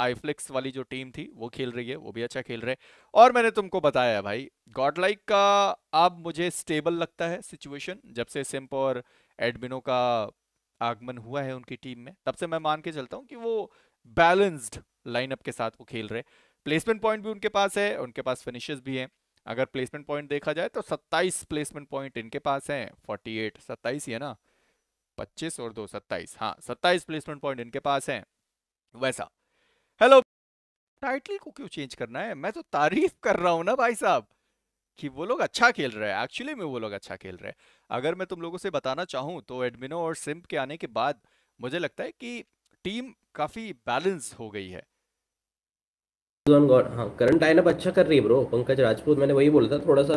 iflix वाली जो team थी वो खेल रही है वो भी अच्छा खेल रहे हैं और मैंने तुमको बताया भाई गॉडलाइक का अब मुझे स्टेबल लगता है सिचुएशन जब से सिम्प और एडमिनो का आगमन हुआ है उनकी टीम में तब से मैं मान के चलता हूँ कि वो बैलेंस्ड लाइनअप के साथ वो खेल रहे प्लेसमेंट पॉइंट भी उनके पास है उनके पास फिनिशेस भी हैं अगर प्लेसमेंट पॉइंट देखा जाए तो 27 प्लेसमेंट पॉइंट इनके पास हैं 48 सत्ताईस ही है ना 25 और दो 27 हाँ 27 प्लेसमेंट पॉइंट इनके पास है वैसा हेलो टाइटल को क्यों चेंज करना है मैं तो तारीफ कर रहा हूँ ना भाई साहब कि वो लोग अच्छा खेल रहे हैं एक्चुअली में वो लोग अच्छा खेल रहे हैं अगर मैं तुम लोगों से बताना चाहूँ तो एडमिनो और सिम्प के आने के बाद मुझे लगता है कि टीम काफ़ी बैलेंस हो गई है तो गॉड हाँ करंट लाइनअप अच्छा कर रही है ब्रो पंकज राजपूत मैंने वही बोला था थोड़ा सा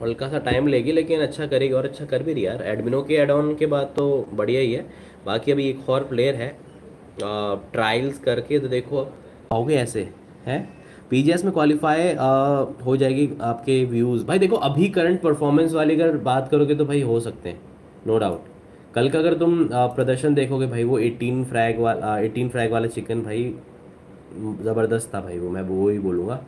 हल्का सा टाइम लेगी लेकिन अच्छा करेगी और अच्छा कर भी रही यार एडमिनो के एड ऑन के बाद तो बढ़िया ही है बाकी अभी एक और प्लेयर है ट्रायल्स करके तो देखो आओगे ऐसे हैं पीजीएस में क्वालिफाई हो जाएगी आपके व्यूज़ भाई देखो अभी करंट परफॉर्मेंस वाली अगर बात करोगे तो भाई हो सकते हैं नो डाउट कल का अगर तुम प्रदर्शन देखोगे भाई वो एटीन फ्रैग वाला एटीन फ्रैग वाला चिकन भाई ज़बरदस्त था भाई वो मैं वो ही बोलूँगा